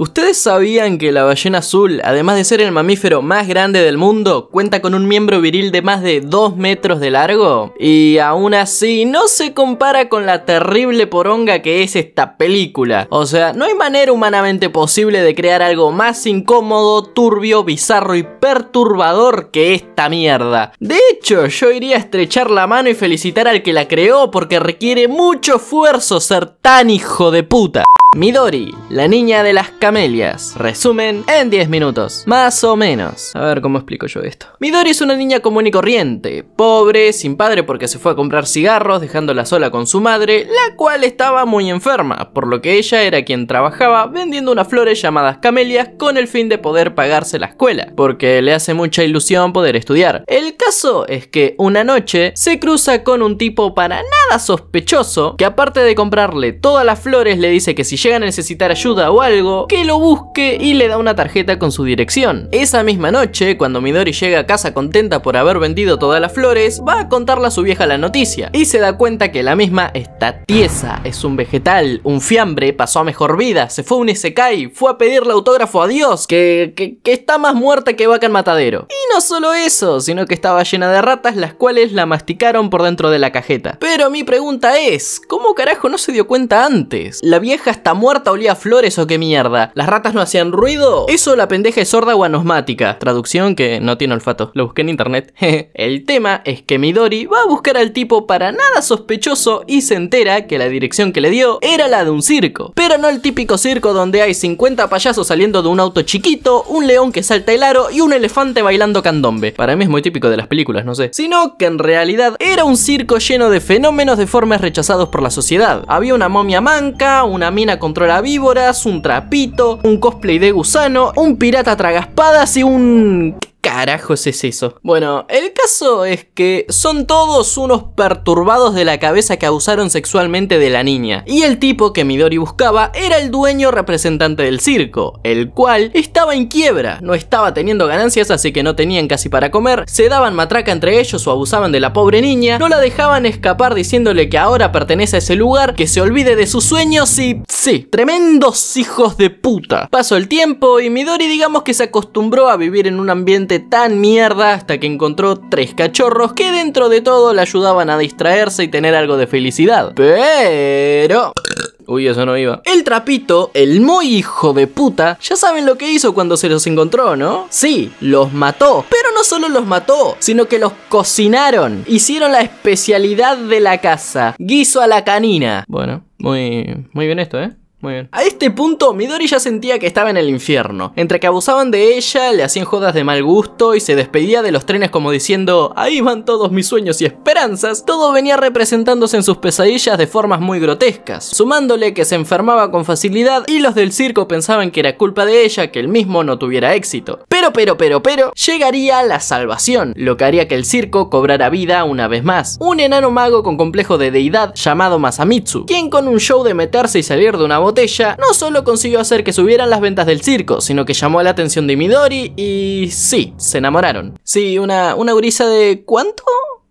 ¿Ustedes sabían que la ballena azul, además de ser el mamífero más grande del mundo, cuenta con un miembro viril de más de 2 metros de largo? Y aún así, no se compara con la terrible poronga que es esta película. O sea, no hay manera humanamente posible de crear algo más incómodo, turbio, bizarro y perturbador que esta mierda. De hecho, yo iría a estrechar la mano y felicitar al que la creó porque requiere mucho esfuerzo ser tan hijo de puta. Midori, la niña de las camelias. Resumen en 10 minutos, más o menos. A ver cómo explico yo esto. Midori es una niña común y corriente, pobre, sin padre porque se fue a comprar cigarros dejándola sola con su madre, la cual estaba muy enferma, por lo que ella era quien trabajaba vendiendo unas flores llamadas camelias con el fin de poder pagarse la escuela, porque le hace mucha ilusión poder estudiar. El caso es que una noche se cruza con un tipo para nada sospechoso que aparte de comprarle todas las flores le dice que si llega a necesitar ayuda o algo, que lo busque y le da una tarjeta con su dirección. Esa misma noche, cuando Midori llega a casa contenta por haber vendido todas las flores, va a contarle a su vieja la noticia y se da cuenta que la misma está tiesa, es un vegetal, un fiambre, pasó a mejor vida, se fue a un Isekai, fue a pedirle autógrafo a Dios, que, que, está más muerta que vaca en matadero. Y no solo eso, sino que estaba llena de ratas las cuales la masticaron por dentro de la cajeta. Pero mi pregunta es, ¿cómo carajo no se dio cuenta antes? La vieja está muerta, olía flores o qué mierda las ratas no hacían ruido. Eso la pendeja es sorda o anosmática. Traducción que no tiene olfato. Lo busqué en internet. el tema es que Midori va a buscar al tipo para nada sospechoso y se entera que la dirección que le dio era la de un circo. Pero no el típico circo donde hay 50 payasos saliendo de un auto chiquito, un león que salta el aro y un elefante bailando candombe. Para mí es muy típico de las películas, no sé. Sino que en realidad era un circo lleno de fenómenos deformes rechazados por la sociedad. Había una momia manca, una mina controla víboras, un trapito un cosplay de gusano, un pirata espadas y un carajos es eso? Bueno, el caso es que son todos unos perturbados de la cabeza que abusaron sexualmente de la niña. Y el tipo que Midori buscaba era el dueño representante del circo, el cual estaba en quiebra, no estaba teniendo ganancias así que no tenían casi para comer, se daban matraca entre ellos o abusaban de la pobre niña, no la dejaban escapar diciéndole que ahora pertenece a ese lugar, que se olvide de sus sueños y... sí, tremendos hijos de puta. Pasó el tiempo y Midori digamos que se acostumbró a vivir en un ambiente tan mierda hasta que encontró tres cachorros que dentro de todo le ayudaban a distraerse y tener algo de felicidad. Pero... Uy, eso no iba. El trapito, el muy hijo de puta, ya saben lo que hizo cuando se los encontró, ¿no? Sí, los mató. Pero no solo los mató, sino que los cocinaron. Hicieron la especialidad de la casa. Guiso a la canina. Bueno, muy, muy bien esto, ¿eh? A este punto, Midori ya sentía que estaba en el infierno. Entre que abusaban de ella, le hacían jodas de mal gusto y se despedía de los trenes como diciendo, ahí van todos mis sueños y esperanzas, todo venía representándose en sus pesadillas de formas muy grotescas, sumándole que se enfermaba con facilidad y los del circo pensaban que era culpa de ella que el mismo no tuviera éxito. Pero, pero, pero, pero, llegaría la salvación, lo que haría que el circo cobrara vida una vez más. Un enano mago con complejo de deidad llamado Masamitsu, quien con un show de meterse y salir de una boda botella, no solo consiguió hacer que subieran las ventas del circo, sino que llamó la atención de Midori y... sí, se enamoraron. Sí, una, una gurisa de... ¿cuánto?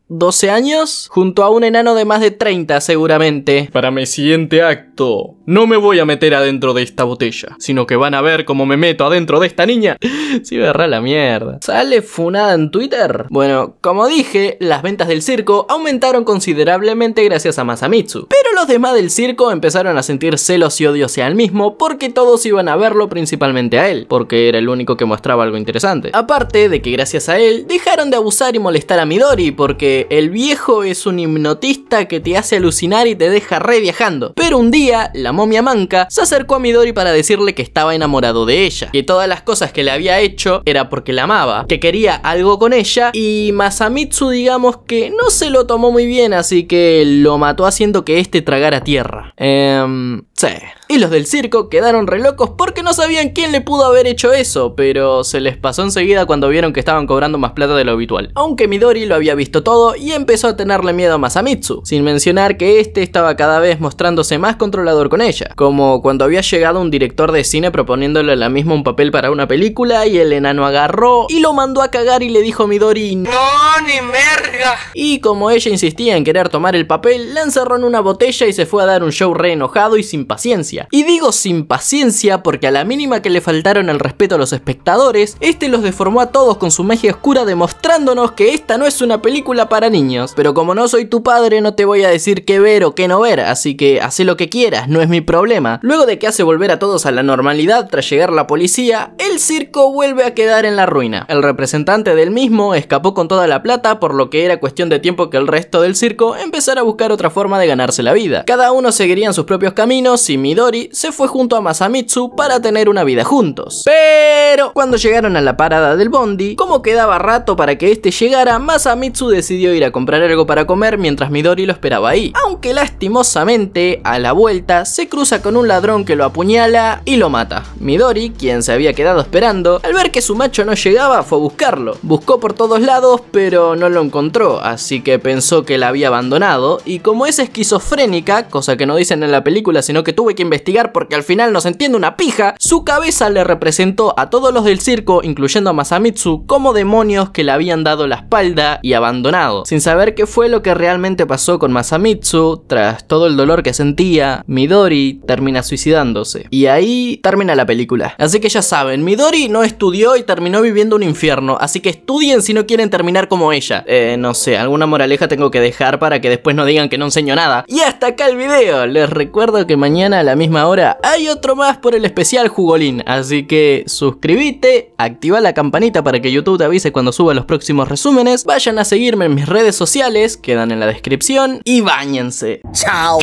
12 años junto a un enano de más de 30 seguramente. Para mi siguiente acto, no me voy a meter adentro de esta botella, sino que van a ver cómo me meto adentro de esta niña. Si verá la mierda. ¿Sale funada en Twitter? Bueno, como dije, las ventas del circo aumentaron considerablemente gracias a Masamitsu. Pero los demás del circo empezaron a sentir celos y odios hacia él mismo porque todos iban a verlo principalmente a él, porque era el único que mostraba algo interesante. Aparte de que gracias a él dejaron de abusar y molestar a Midori porque el viejo es un hipnotista que te hace alucinar y te deja re viajando. Pero un día, la momia manca se acercó a Midori para decirle que estaba enamorado de ella, que todas las cosas que le había hecho era porque la amaba, que quería algo con ella y Masamitsu digamos que no se lo tomó muy bien, así que lo mató haciendo que este tragara tierra. Em, sí. Y los del circo quedaron re locos porque no sabían quién le pudo haber hecho eso, pero se les pasó enseguida cuando vieron que estaban cobrando más plata de lo habitual. Aunque Midori lo había visto todo, y empezó a tenerle miedo a Masamitsu, sin mencionar que este estaba cada vez mostrándose más controlador con ella, como cuando había llegado un director de cine proponiéndole a la misma un papel para una película y el enano agarró y lo mandó a cagar y le dijo a Midori ¡No, ni merga! Y como ella insistía en querer tomar el papel, la encerró en una botella y se fue a dar un show re enojado y sin paciencia. Y digo sin paciencia porque a la mínima que le faltaron el respeto a los espectadores, este los deformó a todos con su magia oscura demostrándonos que esta no es una película para niños, pero como no soy tu padre no te voy a decir qué ver o qué no ver, así que hace lo que quieras, no es mi problema. Luego de que hace volver a todos a la normalidad tras llegar la policía, el circo vuelve a quedar en la ruina. El representante del mismo escapó con toda la plata, por lo que era cuestión de tiempo que el resto del circo empezara a buscar otra forma de ganarse la vida. Cada uno seguiría en sus propios caminos y Midori se fue junto a Masamitsu para tener una vida juntos. Pero cuando llegaron a la parada del bondi, como quedaba rato para que este llegara, Masamitsu decidió ir a comprar algo para comer mientras Midori lo esperaba ahí. Aunque lastimosamente, a la vuelta, se cruza con un ladrón que lo apuñala y lo mata. Midori, quien se había quedado esperando, al ver que su macho no llegaba, fue a buscarlo. Buscó por todos lados, pero no lo encontró, así que pensó que la había abandonado, y como es esquizofrénica, cosa que no dicen en la película, sino que tuve que investigar porque al final no se entiende una pija, su cabeza le representó a todos los del circo, incluyendo a Masamitsu, como demonios que le habían dado la espalda y abandonado sin saber qué fue lo que realmente pasó con Masamitsu, tras todo el dolor que sentía, Midori termina suicidándose. Y ahí termina la película. Así que ya saben, Midori no estudió y terminó viviendo un infierno, así que estudien si no quieren terminar como ella. Eh, no sé, alguna moraleja tengo que dejar para que después no digan que no enseño nada. Y hasta acá el video, les recuerdo que mañana a la misma hora hay otro más por el especial jugolín, así que suscríbete, activa la campanita para que YouTube te avise cuando suba los próximos resúmenes, vayan a seguirme en mis redes sociales, quedan en la descripción, y bañense. ¡Chao!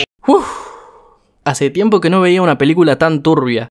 hace tiempo que no veía una película tan turbia.